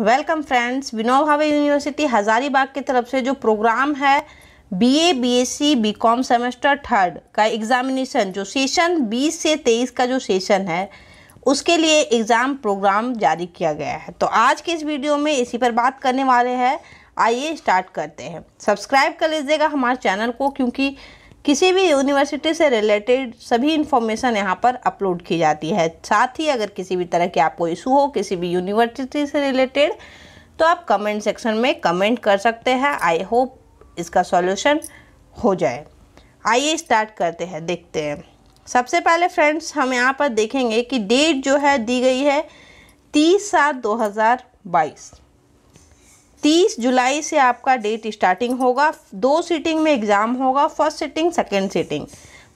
welcome friends Vinod भावे university Hazaribagh की तरफ से जो प्रोग्राम है BA BSc BCom semester third का एग्ज़ामिनेशन जो सेशन 20 से 23 का जो सेशन है उसके लिए एग्ज़ाम प्रोग्राम जारी किया गया है तो आज के इस वीडियो में इसी पर बात करने वाले हैं आइए स्टार्ट करते हैं सब्सक्राइब कर लीजिएगा हमारे चैनल को क्योंकि किसी भी यूनिवर्सिटी से रिलेटेड सभी इन्फॉर्मेशन यहाँ पर अपलोड की जाती है साथ ही अगर किसी भी तरह के आपको इशू हो किसी भी यूनिवर्सिटी से रिलेटेड तो आप कमेंट सेक्शन में कमेंट कर सकते हैं आई होप इसका सॉल्यूशन हो जाए आइए स्टार्ट करते हैं देखते हैं सबसे पहले फ्रेंड्स हम यहाँ पर देखेंगे कि डेट जो है दी गई है तीस सात दो हज़ार बाईस तीस जुलाई से आपका डेट स्टार्टिंग होगा दो सीटिंग में एग्ज़ाम होगा first sitting second sitting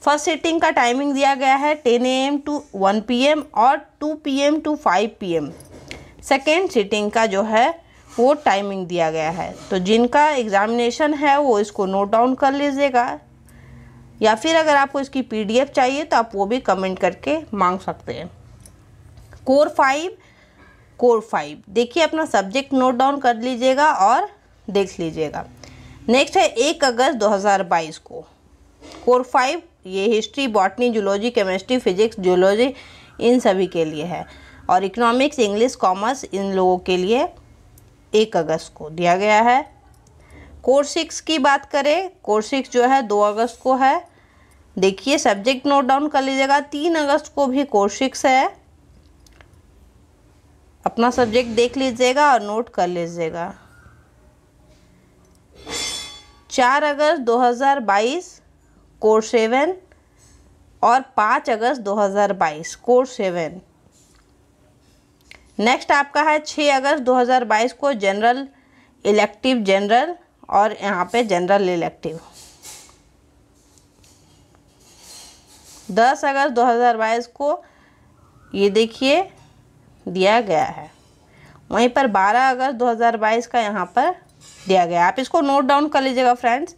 first sitting का टाइमिंग दिया गया है ten A M to one P M और two P M to five P M second sitting का जो है वो टाइमिंग दिया गया है तो जिनका एग्ज़ामिनेशन है वो इसको नोट डाउन कर लीजिएगा या फिर अगर आपको इसकी पीडीएफ चाहिए तो आप वो भी कमेंट करके मांग सकते हैं कोर फाइव कोर फाइव देखिए अपना सब्जेक्ट नोट डाउन कर लीजिएगा और देख लीजिएगा नेक्स्ट है एक अगस्त 2022 को कोर फाइव ये history botany zoology chemistry physics zoology इन सभी के लिए है और इकोनॉमिक्स इंग्लिश कॉमर्स इन लोगों के लिए एक अगस्त को दिया गया है कोर्स सिक्स की बात करें कोर्स सिक्स जो है दो अगस्त को है देखिए सब्जेक्ट नोट डाउन कर लीजिएगा तीन अगस्त को भी कोर्स सिक्स है अपना सब्जेक्ट देख लीजिएगा और नोट कर लीजिएगा चार अगस्त 2022 कोर्स सेवन और पाँच अगस्त 2022 कोर्स सेवन नेक्स्ट आपका है छः अगस्त 2022 को जनरल इलेक्टिव जनरल और यहाँ पे जनरल इलेक्टिव दस अगस्त 2022 को ये देखिए दिया गया है वहीं पर 12 अगस्त 2022 का यहाँ पर दिया गया आप इसको नोट डाउन कर लीजिएगा फ्रेंड्स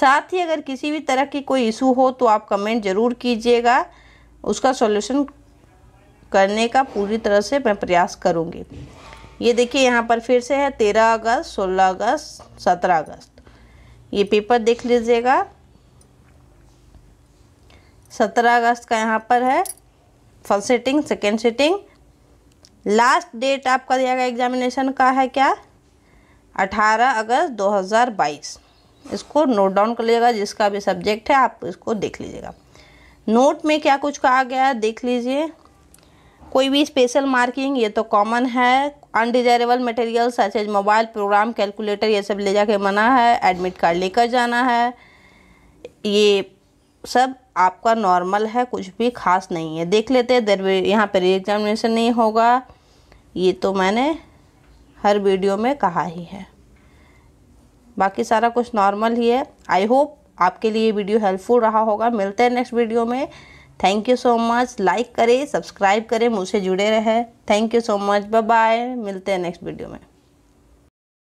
साथ ही अगर किसी भी तरह की कोई इशू हो तो आप कमेंट ज़रूर कीजिएगा उसका सॉल्यूशन करने का पूरी तरह से मैं प्रयास करूँगी ये देखिए यहाँ पर फिर से है तेरह अगस्त सोलह अगस्त सत्रह अगस्त ये पेपर देख लीजिएगा सत्रह अगस्त का यहाँ पर है first setting second setting last date आपका दिया गया एग्जामिनेशन का है क्या 18 अगस्त 2022 इसको नोट डाउन कर लीजिएगा जिसका भी सब्जेक्ट है आप इसको देख लीजिएगा नोट में क्या कुछ कहा गया है देख लीजिए कोई भी स्पेशल मार्किंग ये तो कॉमन है undesirable material such as mobile program calculator ये सब ले जाके मना है एडमिट कार्ड लेकर जाना है ये सब आपका नॉर्मल है कुछ भी खास नहीं है देख लेते हैं देर यहाँ पर एग्जामिनेशन नहीं होगा ये तो मैंने हर वीडियो में कहा ही है बाकी सारा कुछ नॉर्मल ही है आई होप आपके लिए वीडियो हेल्पफुल रहा होगा मिलते हैं नेक्स्ट वीडियो में thank you so much like करें सब्सक्राइब करें मुझसे जुड़े रहें thank you so much bye bye मिलते हैं नेक्स्ट वीडियो में